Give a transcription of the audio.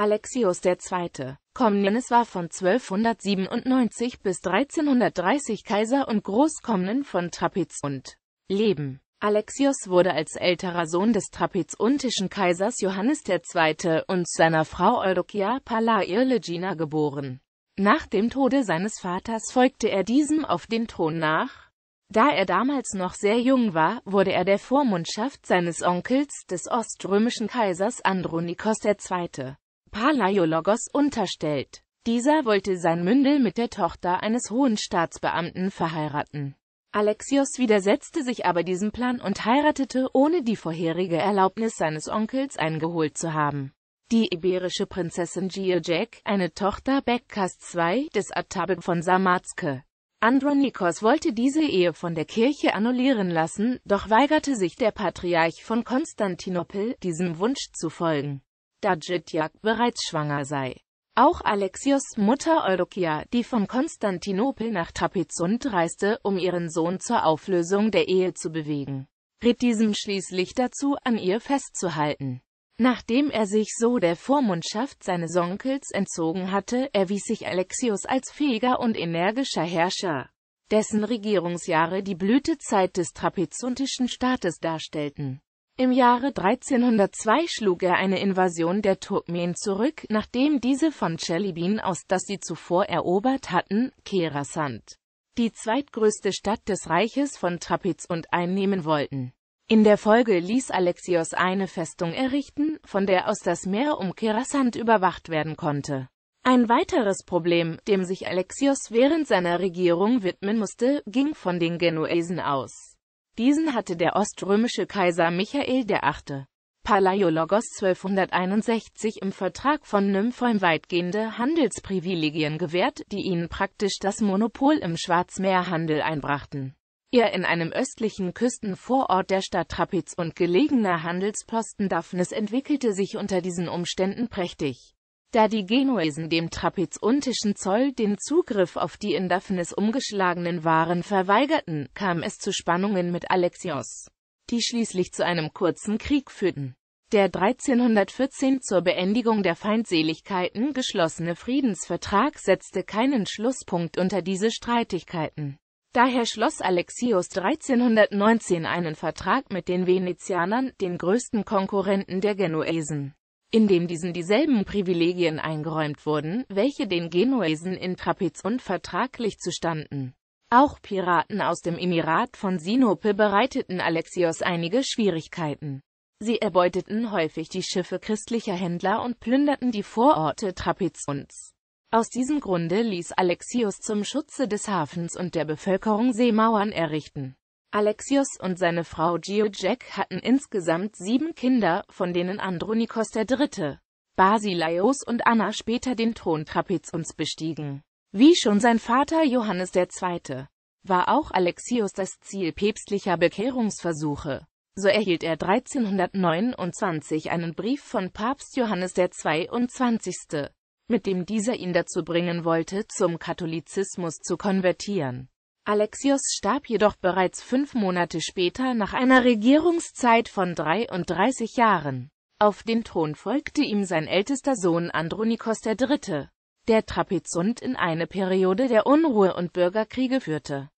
Alexios II. Komnenes war von 1297 bis 1330 Kaiser und Großkomnen von Trapiz und Leben. Alexios wurde als älterer Sohn des trapizuntischen Kaisers Johannes II. und seiner Frau Eudokia Palaeolegina geboren. Nach dem Tode seines Vaters folgte er diesem auf den Thron nach. Da er damals noch sehr jung war, wurde er der Vormundschaft seines Onkels, des oströmischen Kaisers Andronikos II Palaiologos unterstellt. Dieser wollte sein Mündel mit der Tochter eines hohen Staatsbeamten verheiraten. Alexios widersetzte sich aber diesem Plan und heiratete, ohne die vorherige Erlaubnis seines Onkels eingeholt zu haben. Die iberische Prinzessin Georgiak, eine Tochter Bekkas II des Atabek von Samatske. Andronikos wollte diese Ehe von der Kirche annullieren lassen, doch weigerte sich der Patriarch von Konstantinopel, diesem Wunsch zu folgen da Jitjak bereits schwanger sei. Auch Alexios Mutter Eudokia, die von Konstantinopel nach Trapezunt reiste, um ihren Sohn zur Auflösung der Ehe zu bewegen, riet diesem schließlich dazu, an ihr festzuhalten. Nachdem er sich so der Vormundschaft seines Onkels entzogen hatte, erwies sich Alexios als fähiger und energischer Herrscher, dessen Regierungsjahre die Blütezeit des trapezuntischen Staates darstellten. Im Jahre 1302 schlug er eine Invasion der Turkmen zurück, nachdem diese von Chelibin aus das sie zuvor erobert hatten, Kerasand, die zweitgrößte Stadt des Reiches von Trapiz und einnehmen wollten. In der Folge ließ Alexios eine Festung errichten, von der aus das Meer um Kerasand überwacht werden konnte. Ein weiteres Problem, dem sich Alexios während seiner Regierung widmen musste, ging von den Genuesen aus. Diesen hatte der oströmische Kaiser Michael VIII. Palaiologos 1261 im Vertrag von Nymphheim weitgehende Handelsprivilegien gewährt, die ihnen praktisch das Monopol im Schwarzmeerhandel einbrachten. Ihr in einem östlichen Küstenvorort der Stadt Trapez und gelegener Handelsposten Daphnis entwickelte sich unter diesen Umständen prächtig da die Genuesen dem trapezuntischen Zoll den Zugriff auf die in Daphnis umgeschlagenen Waren verweigerten, kam es zu Spannungen mit Alexios, die schließlich zu einem kurzen Krieg führten. Der 1314 zur Beendigung der Feindseligkeiten geschlossene Friedensvertrag setzte keinen Schlusspunkt unter diese Streitigkeiten. Daher schloss Alexios 1319 einen Vertrag mit den Venezianern, den größten Konkurrenten der Genuesen in dem diesen dieselben Privilegien eingeräumt wurden, welche den Genuesen in Trapez unvertraglich zustanden. Auch Piraten aus dem Emirat von Sinope bereiteten Alexios einige Schwierigkeiten. Sie erbeuteten häufig die Schiffe christlicher Händler und plünderten die Vororte Trapezuns. Aus diesem Grunde ließ Alexios zum Schutze des Hafens und der Bevölkerung Seemauern errichten. Alexios und seine Frau Georgek hatten insgesamt sieben Kinder, von denen Andronikos III., Basileios und Anna später den Thron Trapezuns bestiegen. Wie schon sein Vater Johannes II. war auch Alexios das Ziel päpstlicher Bekehrungsversuche. So erhielt er 1329 einen Brief von Papst Johannes XXII., mit dem dieser ihn dazu bringen wollte, zum Katholizismus zu konvertieren. Alexios starb jedoch bereits fünf Monate später nach einer Regierungszeit von 33 Jahren. Auf den Thron folgte ihm sein ältester Sohn Andronikos III., der Trapezunt in eine Periode der Unruhe und Bürgerkriege führte